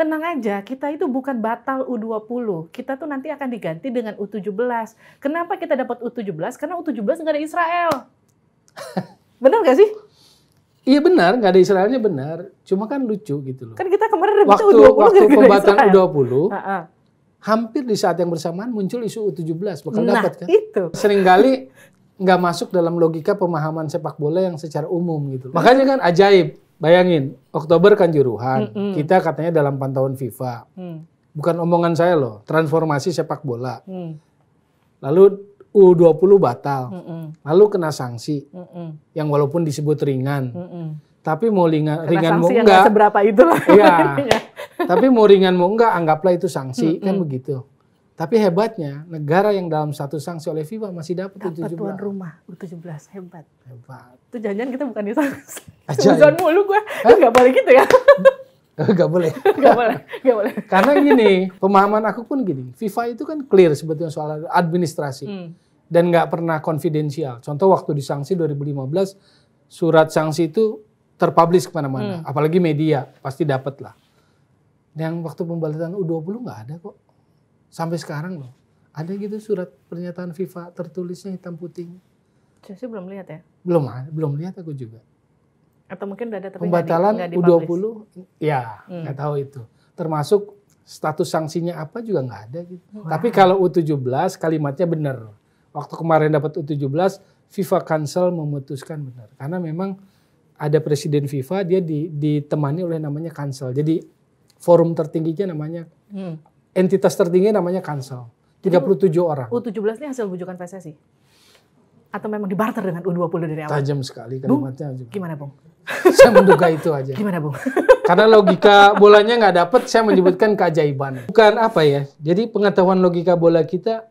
tenang aja, kita itu bukan batal U20. Kita tuh nanti akan diganti dengan U17. Kenapa kita dapat U17? Karena U17 nggak ada Israel. benar gak sih? Iya benar, nggak ada Israelnya benar. Cuma kan lucu gitu loh. Kan kita kemarin dapat U20 Waktu pembatalan U20, ha -ha. hampir di saat yang bersamaan muncul isu U17. Bakal nah, dapat kan? itu. Seringkali nggak masuk dalam logika pemahaman sepak bola yang secara umum gitu. Makanya kan ajaib. Bayangin, Oktober kan juruhan. Mm -mm. Kita katanya dalam pantauan FIFA. Mm. Bukan omongan saya loh, transformasi sepak bola. Mm. Lalu U20 batal. Mm -mm. Lalu kena sanksi. Mm -mm. Yang walaupun disebut ringan. Mm -mm. Tapi mau ringan, kena ringan mau enggak. seberapa lah. Iya. tapi mau ringan mau enggak, anggaplah itu sanksi. Mm -mm. Kan begitu. Tapi hebatnya negara yang dalam satu sanksi oleh FIFA masih dapat tujuh belas. tuan rumah u tujuh belas hebat. Hebat. Itu janjian kita bukan di sanksi. Jangan mulu gue. Itu nggak boleh gitu ya. Eh, gak boleh. gak boleh. Gak boleh. Karena gini, pemahaman aku pun gini. FIFA itu kan clear sebetulnya soal administrasi. Hmm. Dan nggak pernah konfidensial. Contoh waktu di disanksi 2015, surat sanksi itu terpublish kemana-mana. Hmm. Apalagi media, pasti dapat lah. Yang waktu pembalasan U20 nggak ada kok Sampai sekarang loh. Ada gitu surat pernyataan FIFA tertulisnya hitam putih. Saya sih belum lihat ya. Belum, ah, belum lihat aku juga. Atau mungkin udah ada tapi pembatalan gak di, gak U20 ya hmm. nggak hmm. tahu itu. Termasuk status sanksinya apa juga nggak ada gitu. Wow. Tapi kalau U17 kalimatnya benar. Waktu kemarin dapat U17 FIFA Council memutuskan benar karena memang ada presiden FIFA dia di, ditemani oleh namanya Council. Jadi forum tertingginya namanya hmm entitas tertinggi namanya Kansel. 37 Jadi, orang. U17 ini hasil bujukan PSSI? Atau memang dibarter dengan U20 dari awal? Tajam sekali kalimatnya. Bung, gimana Bung? Saya menduga itu aja. Gimana Bung? Karena logika bolanya nggak dapet, saya menyebutkan keajaiban. Bukan apa ya, jadi pengetahuan logika bola kita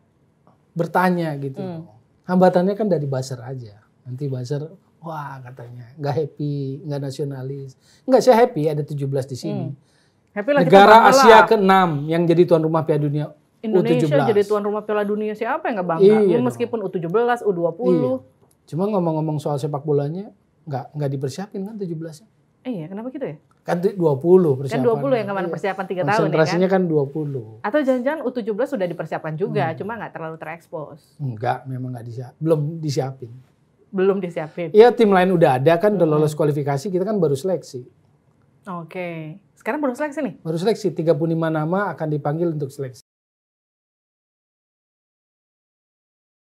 bertanya gitu. Hmm. Hambatannya kan dari buzzer aja. Nanti buzzer, wah katanya nggak happy, nggak nasionalis. Nggak, saya happy ada 17 di sini. Hmm Happy lah Negara kita Asia ke-6 yang jadi tuan rumah Piala Dunia Indonesia U17. jadi tuan rumah Piala Dunia siapa yang nggak bangga? Iya, ya, meskipun U17, U20. Iya. Cuma ngomong-ngomong soal sepak bolanya nggak nggak dipersiapin kan 17-nya. Iya, kenapa gitu ya? Kan 20 persiapan. Kan 20 yang kemarin iya. persiapan 3 tahun ya kan? Konsentrasinya kan 20. Atau jangan-jangan U17 sudah dipersiapkan juga, hmm. cuma nggak terlalu terekspos. Enggak, memang nggak disiap, belum disiapin. Belum disiapin. Iya, tim lain udah ada kan, udah hmm. lolos kualifikasi, kita kan baru seleksi. Oke. Sekarang baru seleksi nih? Baru seleksi. 35 nama akan dipanggil untuk seleksi.